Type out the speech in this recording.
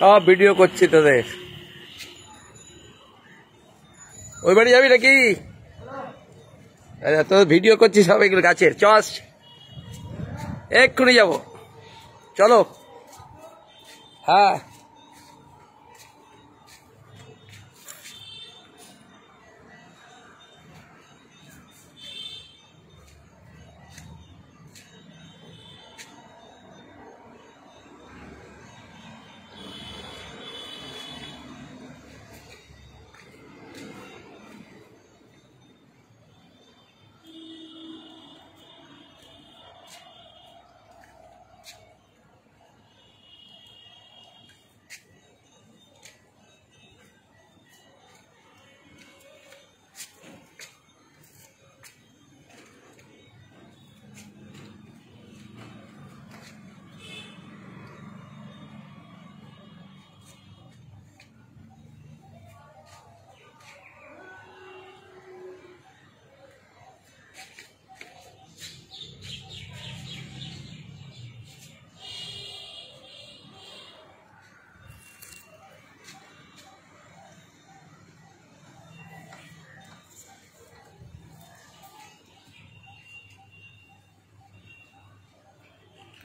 সব ভিডিও করছি তোদের ওই বাড়ি যাবি নাকি আচ্ছা, তো ভিডিও করছি সব এগুলো গাছের চস এক্ষুনি যাবো চলো হ্যাঁ